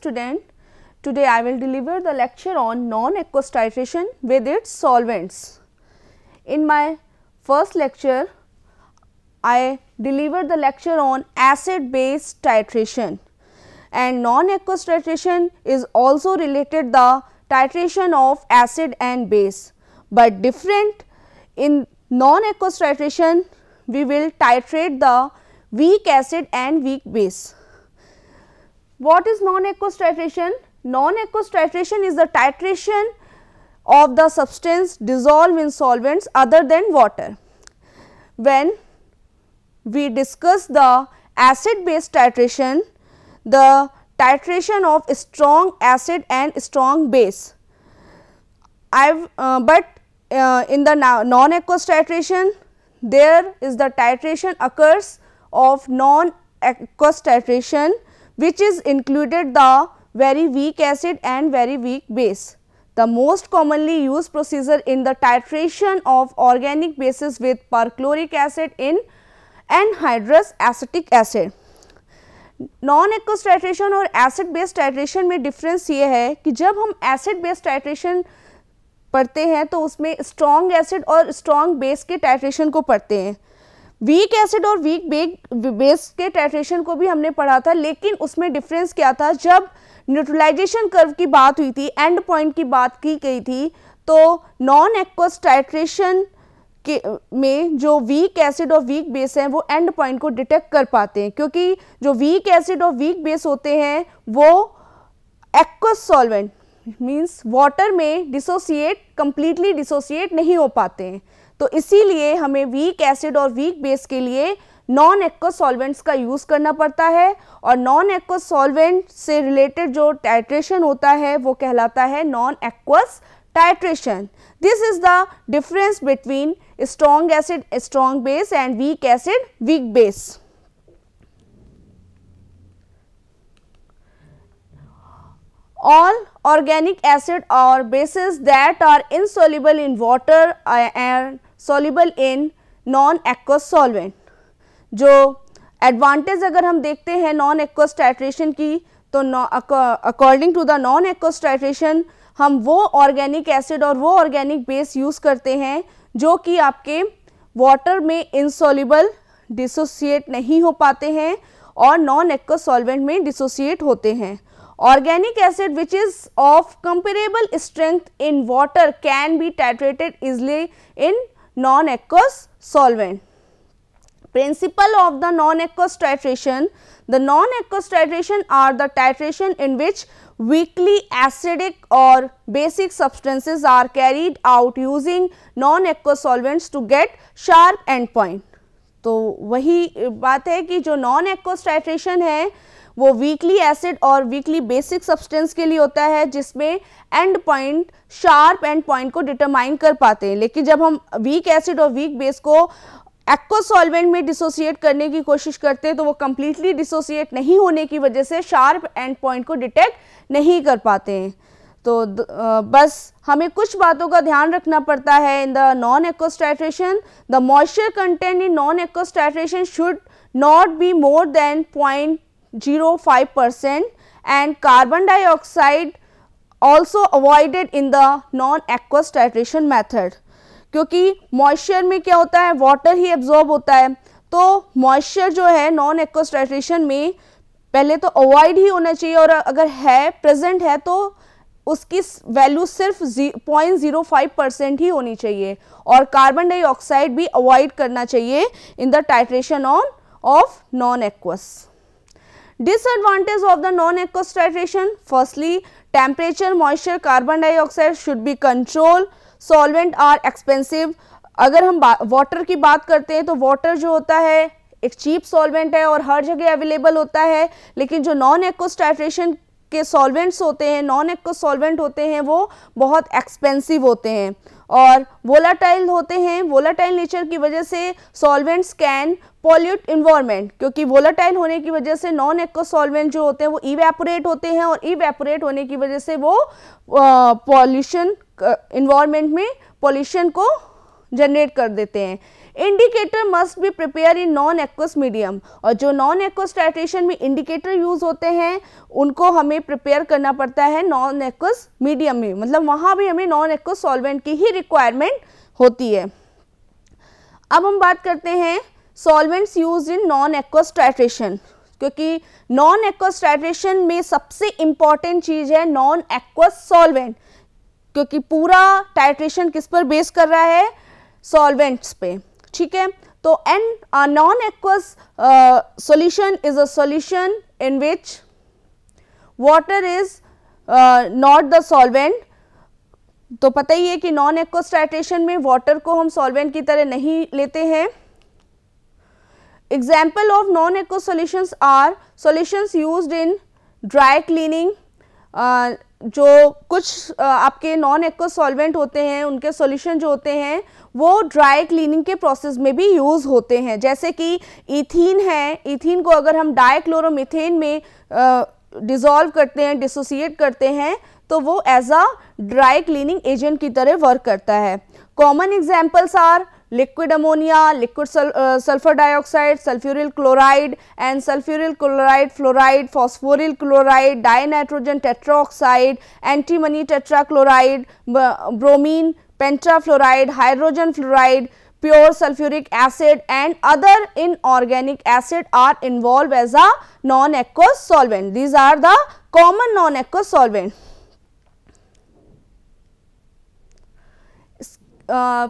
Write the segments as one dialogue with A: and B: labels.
A: student, today I will deliver the lecture on non-aqueous titration with its solvents. In my first lecture, I delivered the lecture on acid base titration and non-aqueous titration is also related the titration of acid and base, but different in non-aqueous titration we will titrate the weak acid and weak base. What is non-aqueous titration? Non-aqueous titration is the titration of the substance dissolved in solvents other than water. When we discuss the acid base titration, the titration of strong acid and strong base. I've, uh, but uh, in the non-aqueous titration, there is the titration occurs of non-aqueous titration which is included the very weak acid and very weak base. The most commonly used procedure in the titration of organic bases with perchloric acid in anhydrous acetic acid. Non aqueous titration और acid based titration में difference ये है कि जब हम acid based titration पढ़ते हैं तो उसमें स्ट्रॉन्ग एसिड और स्ट्रॉन्ग बेस के टाइट्रेशन को पढ़ते हैं वीक एसिड और वीक बेस के टाइट्रेशन को भी हमने पढ़ा था लेकिन उसमें डिफरेंस क्या था जब न्यूट्रलाइजेशन कर्व की बात हुई थी एंड पॉइंट की बात की गई थी तो नॉन एक्वस टाइट्रेशन के में जो वीक एसिड और वीक बेस हैं वो एंड पॉइंट को डिटेक्ट कर पाते हैं क्योंकि जो वीक एसिड और वीक बेस होते हैं वो एक्वस सॉल्वेंट मीन्स वाटर में डिसोसिएट कम्प्लीटली डिसोसिएट नहीं हो पाते हैं तो इसीलिए हमें वीक एसिड और वीक बेस के लिए नॉन एक्व सॉल्वेंट्स का यूज़ करना पड़ता है और नॉन एक्व सॉल्वेंट से रिलेटेड जो टाइट्रेशन होता है वो कहलाता है non aqueous titration this is the difference between strong acid strong base and weak acid weak base All organic acid or bases that are insoluble in water and soluble in non aqueous solvent जो advantage अगर हम देखते हैं non aqueous titration की तो according to the non aqueous titration हम वो organic acid और वो ऑर्गेनिक बेस यूज़ करते हैं जो कि आपके वाटर में इंसॉल्यूबल डिसोसिएट नहीं हो पाते हैं और नॉन एक्वस सॉल्वेंट में डिसोसिएट होते हैं organic acid which is of comparable strength in water can be titrated easily in non aqueous solvent. Principle of the non aqueous titration The non aqueous titration are the titration in which weakly acidic or basic substances are carried out using non aqueous solvents to get sharp end point तो वही बात है कि जो non aqueous titration है वो weakly acid और weakly basic substance के लिए होता है जिसमें end point sharp end point को डिटरमाइन कर पाते हैं लेकिन जब हम वीक एसिड और वीक बेस को एक्वा सॉल्वेंट में डिसोसिएट करने की कोशिश करते हैं तो वो कम्प्लीटली डिसोसिएट नहीं होने की वजह से शार्प एंड पॉइंट को डिटेक्ट नहीं कर पाते हैं तो बस हमें कुछ बातों का ध्यान रखना पड़ता है in the non aqueous titration the moisture content in non aqueous titration should not be more than point 0.05 percent and carbon dioxide also avoided in the non aqueous titration method क्योंकि मॉइस्चर में क्या होता है वाटर ही एब्जॉर्ब होता है तो moisture जो है नॉन एक्वस टाइट्रेशन में पहले तो अवॉइड ही होना चाहिए और अगर है प्रेजेंट है तो उसकी वैल्यू सिर्फ पॉइंट ज़ीरो फाइव परसेंट ही होनी चाहिए और कार्बन डाइऑक्साइड भी अवॉइड करना चाहिए in the titration on of non aqueous Disadvantage of the non-aqueous titration, firstly temperature, moisture, carbon dioxide should be controlled, solvent are expensive. अगर हम वाटर की बात करते हैं तो वाटर जो होता है एक चीप सॉल्वेंट है और हर जगह अवेलेबल होता है लेकिन जो नॉन एक्वस टाइट्रेशन के सॉल्वेंट्स होते हैं नॉन एक्व सॉल्वेंट होते हैं वो बहुत एक्सपेंसिव होते हैं और वोलाटाइल होते हैं वोलाटाइल नेचर की वजह से सॉल्वेंट्स कैन पॉल्यूट इन्वायरमेंट क्योंकि वोलाटाइल होने की वजह से नॉन एक्व सॉल्वेंट जो होते हैं वो इवेपोरेट होते हैं और इवेपोरेट होने की वजह से वो पॉल्यूशन इन्वायरमेंट में पॉल्यूशन को जनरेट कर देते हैं indicator must be prepare in non aqueous medium और जो नॉन एक्वस टाइट्रेशन में इंडिकेटर यूज होते हैं उनको हमें प्रिपेयर करना पड़ता है नॉन एक्वस मीडियम में मतलब वहां भी हमें नॉन एक्वस सॉल्वेंट की ही रिक्वायरमेंट होती है अब हम बात करते हैं solvents use in non aqueous titration क्योंकि नॉन एक्वस टाइट्रेशन में सबसे इंपॉर्टेंट चीज़ है नॉन एक्वस सॉल्वेंट क्योंकि पूरा टाइट्रेशन किस पर बेस कर रहा है सॉल्वेंट्स पे ठीक है तो an non aqueous solution is a solution in which water is not the solvent तो पता ही है कि नॉन एक्वस्टाइटेशन में वाटर को हम सॉल्वेंट की तरह नहीं लेते हैं example of non aqueous solutions are solutions use in dry cleaning जो कुछ आपके नॉन एक्व सॉल्वेंट होते हैं उनके सॉल्यूशन जो होते हैं वो ड्राई क्लीनिंग के प्रोसेस में भी यूज़ होते हैं जैसे कि इथीन है इथीन को अगर हम डाइक्लोरोमिथेन में डिज़ोल्व करते हैं डिसोसिएट करते हैं तो वो as a dry cleaning agent की तरह वर्क करता है common examples are liquid ammonia, liquid sul uh, sulfur dioxide, sulfuryl chloride and sulfuryl chloride, fluoride, phosphoryl chloride, dinitrogen tetraoxide, antimony tetrachloride, bromine, pentafluoride, hydrogen fluoride, pure sulfuric acid and other inorganic acid are involved as a non-aqueous solvent. These are the common non-aqueous solvent. Uh,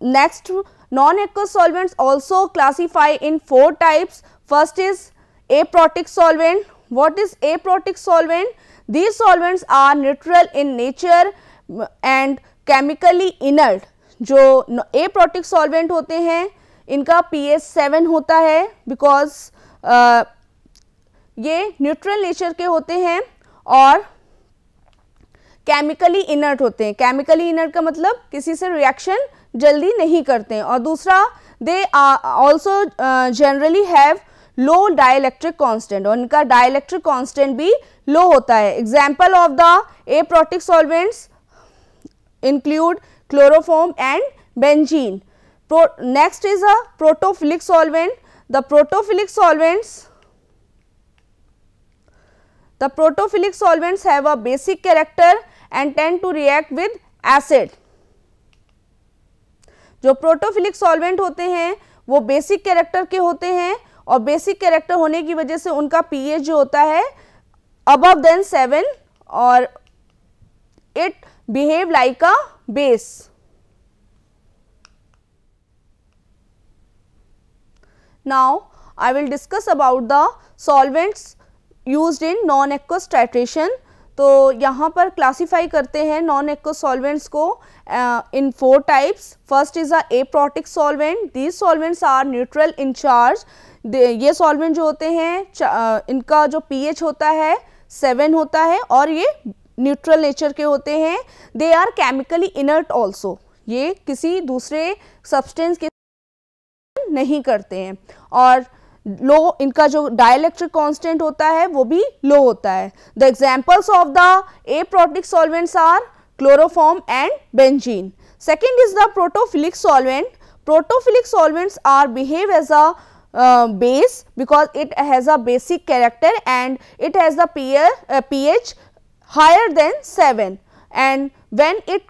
A: next non-aqueous solvents also classify in four types first is aprotic solvent what is aprotic solvent these solvents are neutral in nature and chemically inert jo aprotic solvent hote hain inka pH 7 hota hai because uh, ye neutral nature ke hote hain aur chemically inert होते हैं chemically inert का मतलब किसी से reaction जल्दी नहीं करते और दूसरा they also generally have low dielectric constant और इनका डायलैक्ट्रिक कॉन्स्टेंट भी लो होता है example of the aprotic solvents include chloroform and benzene next is a protophilic solvent the protophilic solvents the protophilic solvents have a basic character and tend to react with acid जो protophilic solvent होते हैं वो basic character के होते हैं और basic character होने की वजह से उनका पीएच जो होता है अबव देन सेवन और it behave like a base now I will discuss about the solvents use in non aqueous तो यहाँ पर क्लासीफाई करते हैं नॉन एक्व सॉल्वेंट्स को in four types first is a aprotic solvent these solvents are neutral in charge ये solvent जो होते हैं uh, इनका जो पीएच होता है सेवन होता है और ये न्यूट्रल नेचर के होते हैं they are chemically inert also ये किसी दूसरे सब्सटेंस के नहीं करते हैं और लो इनका जो डायलैक्ट्रिक कांस्टेंट होता है वो भी लो होता है the examples of the aprotic solvents are chloroform and benzene second is the protophilic solvent protophilic solvents are behave as a base because it has a basic character and it has the P H higher than seven and when it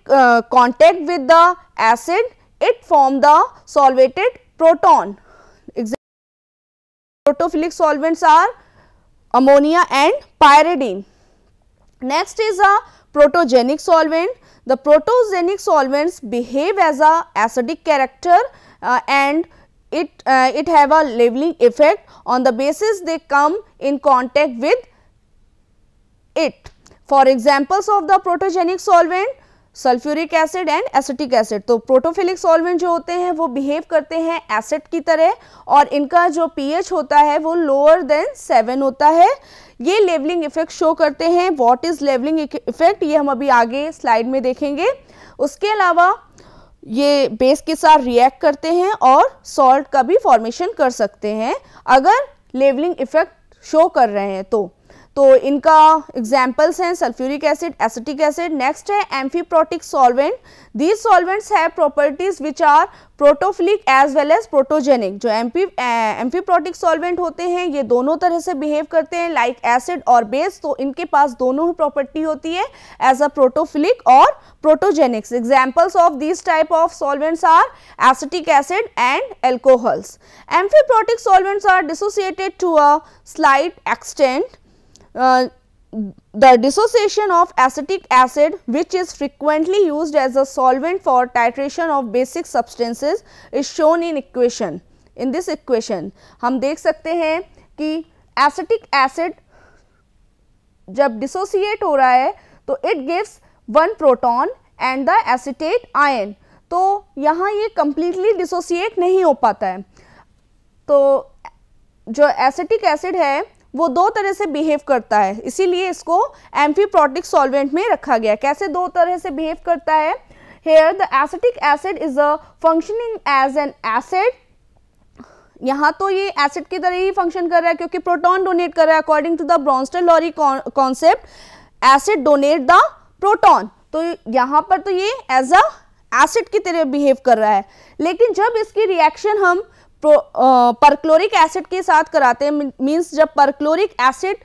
A: contact with the acid it form the solvated proton Protophilic solvents are ammonia and pyridine. Next is a protogenic solvent. The protogenic solvents behave as a acidic character uh, and it, uh, it have a leveling effect on the basis they come in contact with it. For examples of the protogenic solvent, sulphuric acid and acetic acid तो protophilic solvent जो होते हैं वो behave करते हैं acid की तरह और इनका जो पीएच होता है वो लोअर देन सेवन होता है ये लेवलिंग इफेक्ट शो करते हैं व्हाट इज लेवलिंग इफेक्ट ये हम अभी आगे स्लाइड में देखेंगे उसके अलावा ये बेस के साथ रिएक्ट करते हैं और सॉल्ट का भी फॉर्मेशन कर सकते हैं अगर लेवलिंग इफेक्ट शो कर रहे हैं तो तो इनका एग्जाम्पल्स हैं sulphuric acid acetic acid next है एम्फीप्रोटिक सॉल्वेंट दीज सॉल्वेंट्स है properties which are protophilic as well as protogenic जो एम्फी एम्फीप्रोटिक सॉल्वेंट होते हैं ये दोनों तरह से बिहेव करते हैं लाइक एसिड और बेस तो इनके पास दोनों ही प्रॉपर्टी होती है एज अ प्रोटोफिलिक और protogenics examples of this type of solvents are acetic acid and alcohols amphiprotic solvents are dissociated to a slight extent uh, the dissociation of acetic acid which is frequently used as a solvent for titration of basic substances is shown in equation in this equation हम देख सकते हैं कि acetic acid जब dissociate हो रहा है तो it gives one proton and the acetate ion तो यहाँ ये completely dissociate नहीं हो पाता है तो जो acetic acid है वो दो तरह से बिहेव करता है इसीलिए इसको एम्फीप्रोटिक सॉल्वेंट में रखा गया कैसे दो तरह से बिहेव करता है here the acetic acid is a functioning as an acid यहाँ तो ये एसिड की तरह ही फंक्शन कर रहा है क्योंकि प्रोटॉन डोनेट कर रहा है according to the Bronsted Lowry concept acid donate the proton तो यहाँ पर तो ये एज अ एसिड की तरह बिहेव कर रहा है लेकिन जब इसकी रिएक्शन हम परक्लोरिक एसिड के साथ कराते हैं मीन्स जब परक्लोरिक एसिड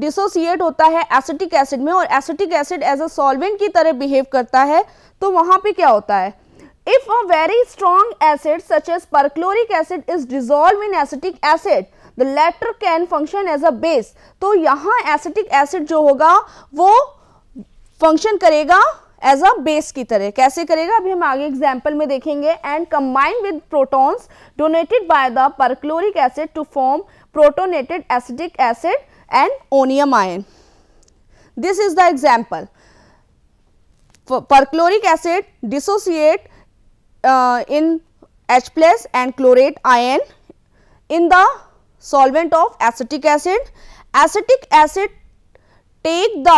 A: डिसोसिएट होता है एसिटिक एसिड में और acetic acid as a solvent की तरह बिहेव करता है तो वहाँ पे क्या होता है if a very strong acid such as perchloric acid is dissolve in acetic acid the latter can function as a base तो यहाँ एसिटिक एसिड जो होगा वो फंक्शन करेगा एज अ बेस की तरह कैसे करेगा अभी हम आगे एग्जाम्पल में देखेंगे and combine with protons donated by the perchloric acid to form protonated acidic acid and onium ion this is the example perchloric acid dissociate in H plus and chlorate ion in the solvent of acetic acid acetic acid take the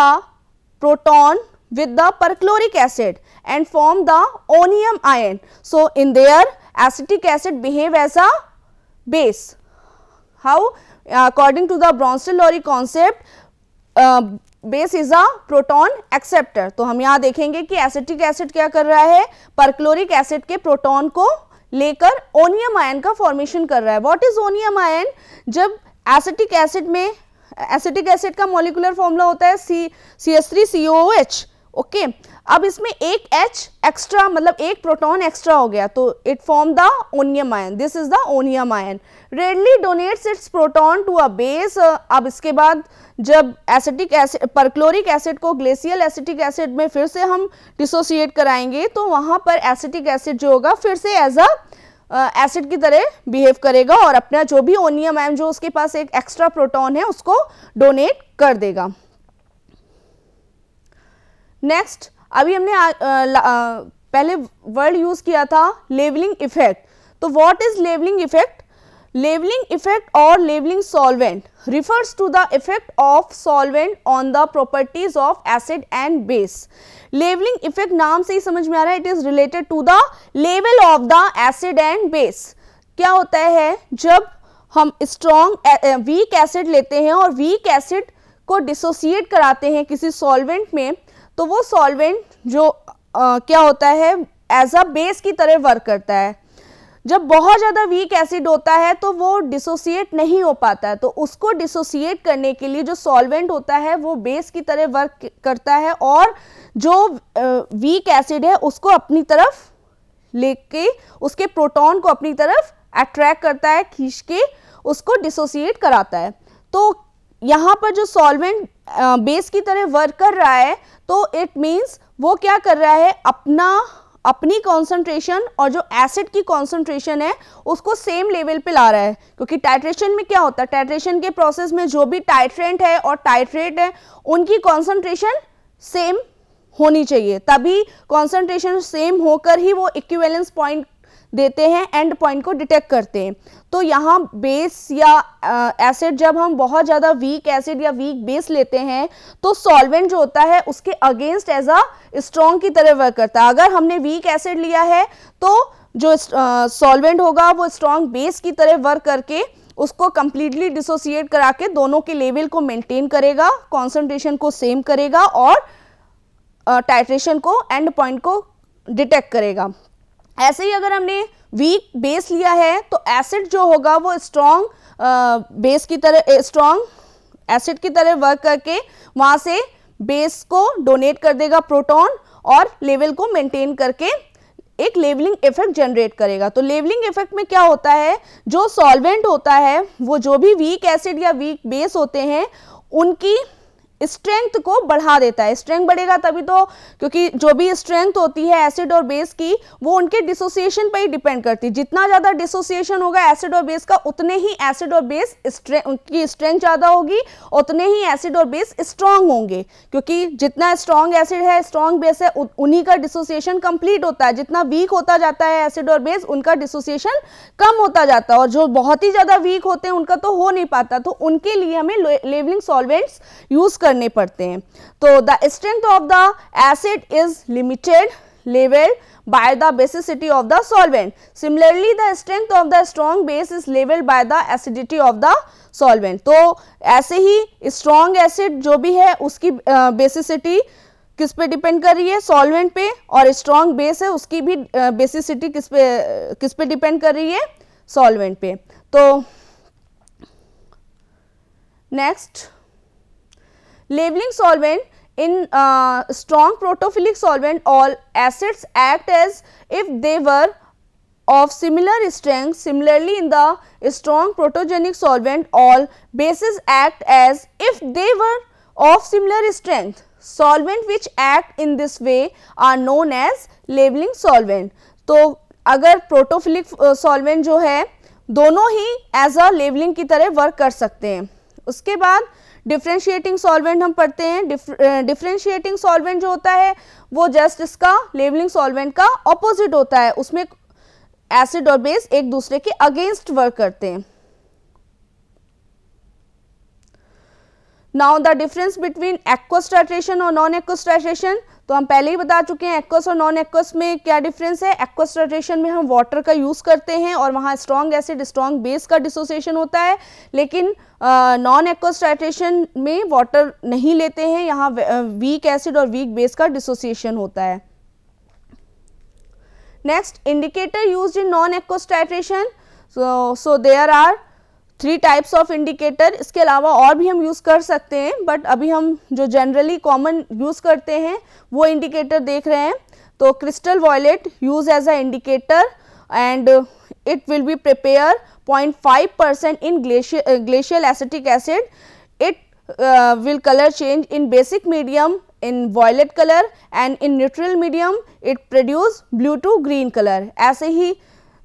A: proton with the perchloric acid and form the onium ion. So, in there acetic acid behave as a base. How? According to the Bronsted-Lowry concept, uh, base is a proton acceptor तो हम यहाँ देखेंगे कि acetic acid क्या कर रहा है perchloric acid के प्रोटोन को लेकर ओनियम आयन का फॉर्मेशन कर रहा है वॉट इज ओनियम आयन जब एसिटिक एसिड में एसिटिक एसिड का मोलिकुलर फॉर्मूला होता है C C S three C O H okay अब इसमें एक एच एक्स्ट्रा मतलब एक प्रोटॉन एक्स्ट्रा हो गया तो it form the onium ion this is the onium ion readily donates its proton to a base अब इसके बाद जब एसिटिक एसिड परक्लोरिक एसिड को ग्लेशियल एसिटिक एसिड में फिर से हम डिसोसिएट कराएंगे तो वहाँ पर एसिटिक एसिड जो होगा फिर से एज अ एसिड की तरह बिहेव करेगा और अपना जो भी ओनियम आयन जो उसके पास एक एक्स्ट्रा प्रोटॉन है उसको डोनेट कर देगा नेक्स्ट अभी हमने आ, आ, आ, पहले वर्ड यूज किया था लेवलिंग इफेक्ट तो what is levelling effect levelling effect और labelling solvent refers to the effect of solvent on the properties of acid and base levelling effect नाम से ही समझ में आ रहा है it is related to the level of the acid and base क्या होता है जब हम स्ट्रॉन्ग वीक एसिड लेते हैं और वीक एसिड को डिसोसिएट कराते हैं किसी सॉल्वेंट में तो वो सॉल्वेंट जो आ, क्या होता है एज अ बेस की तरह वर्क करता है जब बहुत ज़्यादा वीक एसिड होता है तो वो डिसोसिएट नहीं हो पाता है तो उसको डिसोसिएट करने के लिए जो सॉल्वेंट होता है वो बेस की तरह वर्क करता है और जो वीक एसिड है उसको अपनी तरफ लेके उसके प्रोटॉन को अपनी तरफ अट्रैक्ट करता है खींच के उसको डिसोसिएट कराता है तो यहाँ पर जो सॉल्वेंट बेस की तरह वर्क कर रहा है तो इट मीन्स वो क्या कर रहा है अपना अपनी कॉन्सेंट्रेशन और जो एसिड की कॉन्सेंट्रेशन है उसको सेम लेवल पे ला रहा है क्योंकि टाइट्रेशन में क्या होता है टाइट्रेशन के प्रोसेस में जो भी टाइट्रेंट है और टाइट्रेट है उनकी कॉन्सेंट्रेशन सेम होनी चाहिए तभी कॉन्सेंट्रेशन सेम होकर ही वो इक्विवेलेंस पॉइंट देते हैं एंड पॉइंट को डिटेक्ट करते हैं तो यहाँ बेस या एसिड जब हम बहुत ज़्यादा वीक एसिड या वीक बेस लेते हैं तो सॉल्वेंट जो होता है उसके अगेंस्ट एज अ स्ट्रॉन्ग की तरह वर्क करता है अगर हमने वीक एसिड लिया है तो जो सॉल्वेंट होगा वो स्ट्रॉन्ग बेस की तरह वर्क करके उसको कम्प्लीटली डिसोसिएट करा के दोनों के लेवल को मेंटेन करेगा कॉन्सेंट्रेशन को सेम करेगा और टाइट्रेशन को एंड पॉइंट को डिटेक्ट करेगा ऐसे ही अगर हमने वीक बेस लिया है तो एसिड जो होगा वो स्ट्रॉन्ग बेस की तरह स्ट्रॉन्ग एसिड की तरह वर्क करके वहाँ से बेस को डोनेट कर देगा प्रोटॉन और लेवल को मेंटेन करके एक लेवलिंग इफेक्ट जनरेट करेगा तो लेवलिंग इफेक्ट में क्या होता है जो सॉल्वेंट होता है वो जो भी वीक एसिड या वीक बेस होते हैं उनकी स्ट्रेंथ को बढ़ा देता है स्ट्रेंथ बढ़ेगा तभी तो क्योंकि जो भी स्ट्रेंथ होती है एसिड और बेस की वो उनके डिसोसिएशन पर ही डिपेंड करती है जितना ज़्यादा डिसोसिएशन होगा एसिड और बेस का उतने ही एसिड और बेस की स्ट्रेंथ ज़्यादा होगी उतने ही एसिड और बेस स्ट्रांग होंगे क्योंकि जितना स्ट्रांग एसिड है स्ट्रांग बेस है उन्हीं का डिसोसिएशन कंप्लीट होता है जितना वीक होता जाता है एसिड और बेस उनका डिसोसिएशन कम होता जाता है और जो बहुत ही ज़्यादा वीक होते हैं उनका तो हो नहीं पाता तो उनके लिए हमें लेवलिंग सॉल्वेंट्स यूज़ कर करने पड़ते हैं तो the strength of the acid is limited level by the basicity of the solvent similarly the strength of the strong base is level by the acidity of the solvent तो ऐसे ही strong acid जो भी है उसकी basicity किस पे depend कर रही है सॉल्वेंट पे और स्ट्रॉन्ग बेस है उसकी भी बेसिसिटी किस पे किस पे डिपेंड कर रही है सॉल्वेंट पे तो next Labeling solvent in uh, strong protophilic solvent all acids act as if they were of similar strength. Similarly, in the strong protogenic solvent all bases act as if they were of similar strength. Solvent which act in this way are known as labeling solvent. तो अगर protophilic solvent जो है दोनों ही as a labelling की तरह work कर सकते हैं उसके बाद डिफ्रेंशिएटिंग सॉल्वेंट हम पढ़ते हैं डिफ्रेंशिएटिंग सॉल्वेंट जो होता है वो जस्ट इसका लेवलिंग सॉल्वेंट का ऑपोजिट होता है उसमें एसिड और बेस एक दूसरे के अगेंस्ट वर्क करते हैं now the difference between aqueous और नॉन एक्वस्ट्राइट्रेशन तो हम पहले ही बता चुके हैं एक्वस और नॉन एक्वस में क्या डिफरेंस है एक्वस रोटेशन में हम वाटर का यूज़ करते हैं और वहाँ स्ट्रॉन्ग एसिड स्ट्रॉन्ग बेस का डिसोसिएशन होता है लेकिन नॉन एक्वस रोटेशन में वाटर नहीं लेते हैं यहाँ वीक एसिड और वीक बेस का डिसोसिएशन होता है next indicator use in non aqueous titration so so there are three types of indicator इसके अलावा और भी हम यूज़ कर सकते हैं बट अभी हम जो जनरली कॉमन यूज़ करते हैं वो इंडिकेटर देख रहे हैं तो crystal violet use as a indicator and it will be prepare 0.5 percent in glacial acetic acid it will colour change in basic medium in violet colour and in neutral medium it produce blue to green colour ऐसे ही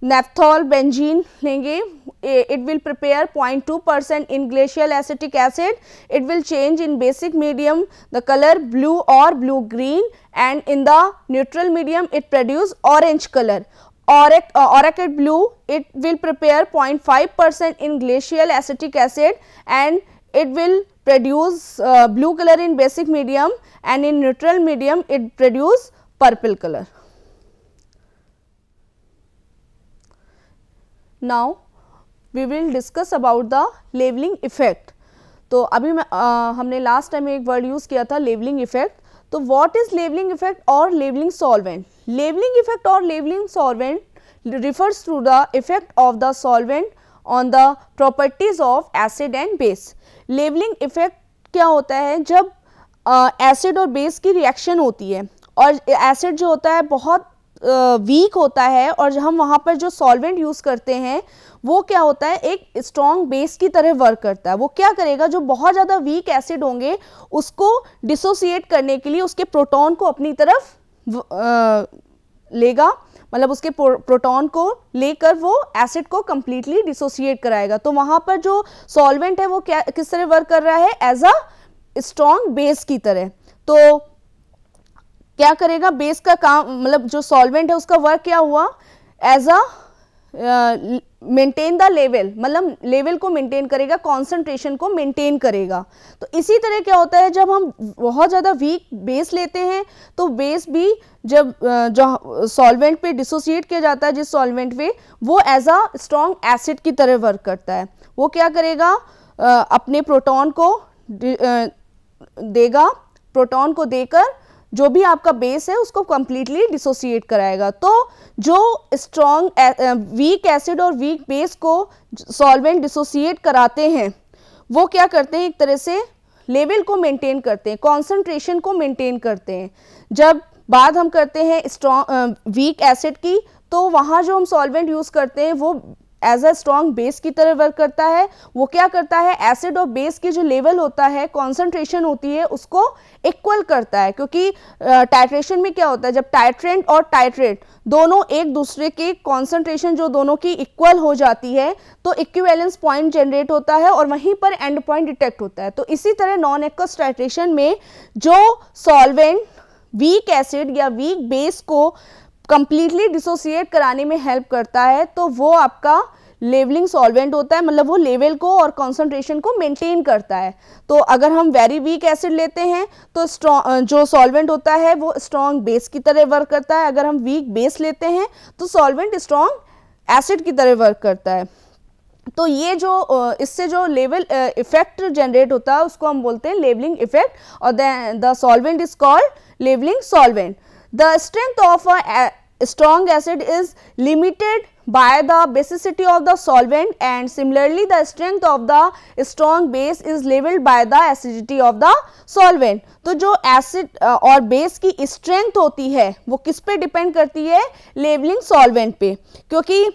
A: naphthol benzene लेंगे it will prepare 0.2 percent in glacial acetic acid. It will change in basic medium the color blue or blue green and in the neutral medium it produce orange color. Auric, uh, blue it will prepare 0.5 percent in glacial acetic acid and it will produce uh, blue color in basic medium and in neutral medium it produce purple color. Now, we will discuss about the levelling effect तो अभी मैं आ, हमने last time एक word use किया था levelling effect तो what is levelling effect और लेवलिंग सॉल्वेंट लेवलिंग इफेक्ट और levelling solvent refers to the effect of the solvent on the properties of acid and base levelling effect क्या होता है जब एसिड और बेस की रिएक्शन होती है और एसिड जो होता है बहुत वीक होता है और हम वहाँ पर जो सॉल्वेंट यूज़ करते हैं वो क्या होता है एक स्ट्रॉन्ग बेस की तरह वर्क करता है वो क्या करेगा जो बहुत ज़्यादा वीक एसिड होंगे उसको डिसोसिएट करने के लिए उसके प्रोटॉन को अपनी तरफ आ, लेगा मतलब उसके प्रोटॉन को लेकर वो एसिड को कम्प्लीटली डिसोसिएट कराएगा तो वहां पर जो सॉल्वेंट है वो क्या किस तरह वर्क कर रहा है एज अ स्ट्रॉन्ग बेस की तरह तो क्या करेगा बेस का काम मतलब जो सॉल्वेंट है उसका वर्क क्या हुआ as a maintain the level मतलब लेवल को मेंटेन करेगा कंसंट्रेशन को मेंटेन करेगा तो इसी तरह क्या होता है जब हम बहुत ज़्यादा वीक बेस लेते हैं तो बेस भी जब जो सॉल्वेंट पे डिसोसिएट किया जाता है जिस सॉल्वेंट पे वो एज अ स्ट्रॉन्ग एसिड की तरह वर्क करता है वो क्या करेगा अपने प्रोटॉन को देगा प्रोटॉन को देकर जो भी आपका बेस है उसको कम्प्लीटली डिसोसिएट कराएगा तो जो स्ट्रॉन्ग वीक एसिड और वीक बेस को सॉल्वेंट डिसोसिएट कराते हैं वो क्या करते हैं एक तरह से लेवल को मेंटेन करते हैं कॉन्सेंट्रेशन को मेंटेन करते हैं जब बात हम करते हैं स्ट्रॉन्ग वीक एसिड की तो वहाँ जो हम सॉल्वेंट यूज़ करते हैं वो एज अ स्ट्रॉन्ग बेस की तरह वर्क करता है वो क्या करता है एसिड और बेस की जो लेवल होता है कॉन्सेंट्रेशन होती है उसको इक्वल करता है क्योंकि टाइट्रेशन uh, में क्या होता है जब टाइट्रेंट और टाइट्रेट दोनों एक दूसरे के कॉन्सेंट्रेशन जो दोनों की इक्वल हो जाती है तो इक्वेलेंस पॉइंट जनरेट होता है और वहीं पर एंड पॉइंट डिटेक्ट होता है तो इसी तरह नॉन एक्स टाइट्रेशन में जो सॉल्वेंट वीक एसिड या वीक बेस को कंप्लीटली डिसोसिएट कराने में हेल्प करता है तो वो आपका लेवलिंग सॉल्वेंट होता है मतलब वो लेवल को और कॉन्सेंट्रेशन को मेंटेन करता है तो अगर हम वेरी वीक एसिड लेते हैं तो स्ट्रॉ जो सॉल्वेंट होता है वो स्ट्रॉन्ग बेस की तरह वर्क करता है अगर हम वीक बेस लेते हैं तो सॉल्वेंट स्ट्रॉन्ग एसिड की तरह वर्क करता है तो ये जो इससे जो लेवल इफेक्ट जनरेट होता है उसको हम बोलते हैं लेवलिंग इफेक्ट और the solvent is called levelling solvent the strength of strong acid is limited by the basicity of the solvent and similarly the strength of the strong base is labeled by the acidity of the solvent. तो जो acid और base की strength होती है वो किस पे depend करती है लेबलिंग सॉल्वेंट पे क्योंकि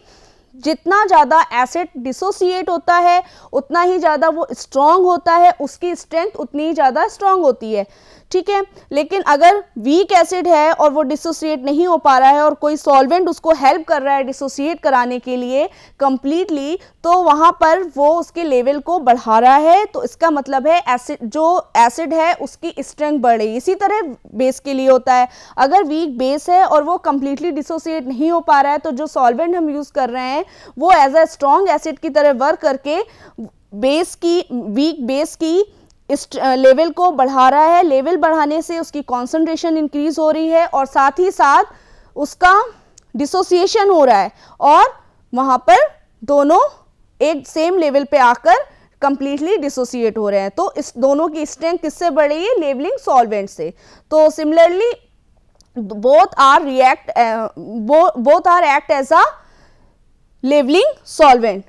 A: जितना ज़्यादा एसिड डिसोसिएट होता है उतना ही ज़्यादा वो स्ट्रॉन्ग होता है उसकी स्ट्रेंथ उतनी ही ज़्यादा स्ट्रॉन्ग होती है ठीक है लेकिन अगर वीक एसिड है और वो डिसोसिएट नहीं हो पा रहा है और कोई सॉल्वेंट उसको हेल्प कर रहा है डिसोसिएट कराने के लिए कंप्लीटली तो वहाँ पर वो उसके लेवल को बढ़ा रहा है तो इसका मतलब है एसिड जो एसिड है उसकी स्ट्रेंथ बढ़ रही इसी तरह बेस के लिए होता है अगर वीक बेस है और वो कंप्लीटली डिसोसिएट नहीं हो पा रहा है तो जो सॉल्वेंट हम यूज़ कर रहे हैं वो एज अ स्ट्रॉन्ग एसिड की तरह वर्क करके बेस की वीक बेस की इस लेवल को बढ़ा रहा है लेवल बढ़ाने से उसकी कॉन्सेंट्रेशन इंक्रीज हो रही है और साथ ही साथ उसका डिसोसिएशन हो रहा है और वहाँ पर दोनों एक सेम लेवल पे आकर कंप्लीटली डिसोसिएट हो रहे हैं तो इस दोनों की स्ट्रेंथ किससे बढ़ रही है लेवलिंग सॉल्वेंट से तो similarly both are react both are act as a levelling solvent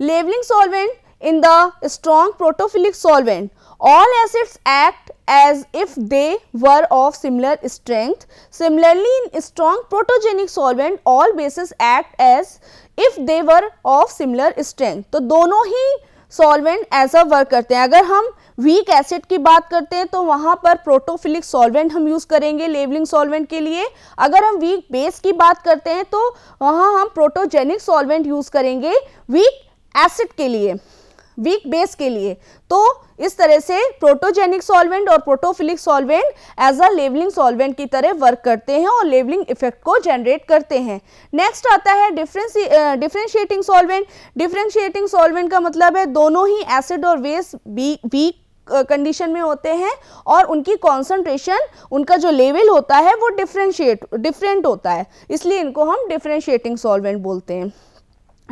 A: levelling solvent in the strong protophilic solvent. All acids act as if they were of similar strength. Similarly, in strong protogenic solvent, all bases act as if they were of similar strength. तो dono hi solvent as a work karte hain agar hum weak acid की बात करते हैं तो वहाँ पर protophilic solvent हम use करेंगे लेवलिंग सॉल्वेंट के लिए अगर हम वीक बेस की बात करते हैं तो वहाँ हम प्रोटोजेनिक सॉल्वेंट यूज़ करेंगे वीक एसिड के लिए वीक बेस के लिए तो इस तरह से प्रोटोजेनिक सॉल्वेंट और protophilic solvent as a levelling solvent की तरह वर्क करते हैं और लेवलिंग इफेक्ट को जनरेट करते हैं नेक्स्ट आता है difference differentiating solvent differentiating solvent का मतलब है दोनों ही एसिड और वेस्ट वीक कंडीशन में होते हैं और उनकी कॉन्सेंट्रेशन उनका जो लेवल होता है वो डिफ्रेंशिएट डिफरेंट होता है इसलिए इनको हम डिफ्रेंशिएटिंग सॉल्वेंट बोलते हैं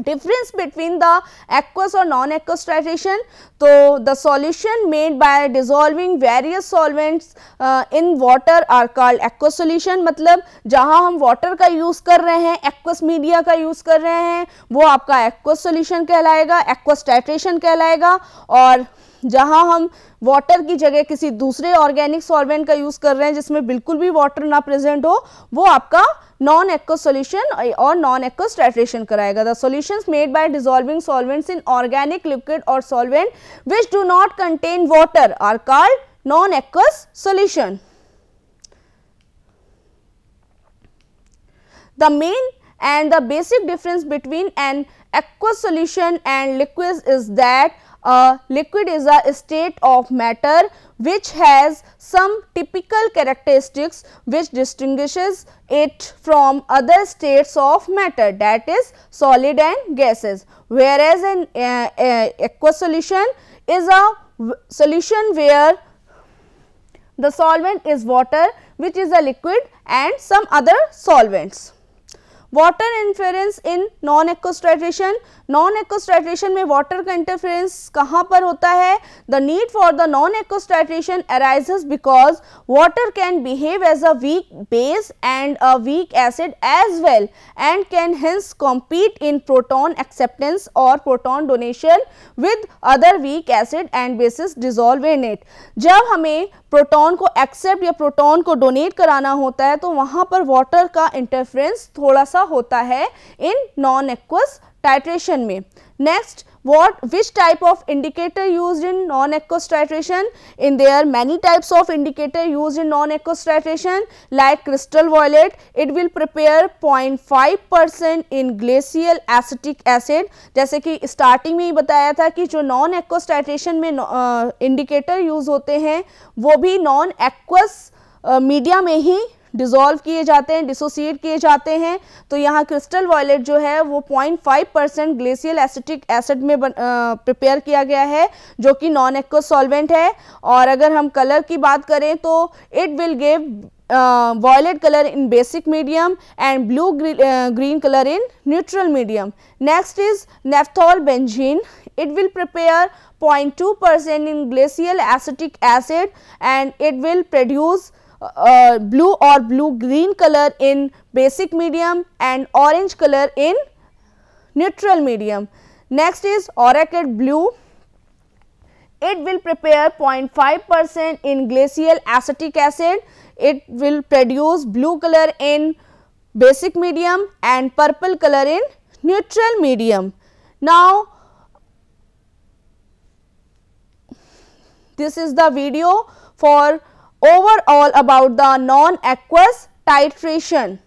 A: difference between the aqueous or non aqueous titration so the solution made by dissolving various solvents uh, in water are called aqueous solution मतलब जहां हम water का use कर रहे हैं aqueous media का use कर रहे हैं वो आपका aqueous solution कहलाएगा aqueous titration कहलाएगा और जहां हम वाटर की जगह किसी दूसरे ऑर्गेनिक सॉल्वेंट का यूज़ कर रहे हैं जिसमें बिल्कुल भी वाटर ना प्रेजेंट हो वो आपका नॉन एक्व सोल्यूशन और नॉन एक्व स्ट्रेटेशन कराएगा the solution made by dissolving solvents in organic liquid और solvent which do not contain water are called non aqueous solution the main and the basic difference between an aqueous solution and liquid is that A liquid is a state of matter which has some typical characteristics which distinguishes it from other states of matter that is solid and gases. Whereas, an uh, uh, aqueous solution is a solution where the solvent is water which is a liquid and some other solvents. Water interference in non aqueous titration non aqueous titration में water का interference कहाँ पर होता है the need for the non aqueous titration arises because water can behave as a weak base and a weak acid as well and can hence compete in proton acceptance और proton donation with other weak acid and bases dissolve in it जब हमें proton को accept या proton को donate कराना होता है तो वहाँ पर वाटर का इंटरफेरेंस थोड़ा सा सा होता है इन नॉन एक्वस टाइट्रेशन में next what which type of indicator use in non aqueous titration in there many types of indicator use in non aqueous like crystal violet it will prepare point five percent in glacial acetic acid जैसे कि starting में ही बताया था कि जो non aqueous में indicator use होते हैं वो भी नॉन एक्वस मीडिया में ही डिजोल्व किए जाते हैं डिसोसिएट किए जाते हैं तो यहाँ क्रिस्टल वॉयलेट जो है वो point five percent glacial acetic acid में प्रिपेयर किया गया है जो कि नॉन एक्व सॉल्वेंट है और अगर हम कलर की बात करें तो it will give violet colour in basic medium and blue green colour in neutral medium next is naphthol benzene it will prepare 0.2 in glacial acetic acid and it will produce Uh, blue or blue green color in basic medium and orange color in neutral medium. Next is orchid blue. It will prepare 0.5 percent in glacial acetic acid. It will produce blue color in basic medium and purple color in neutral medium. Now, this is the video for overall about the non-aqueous titration.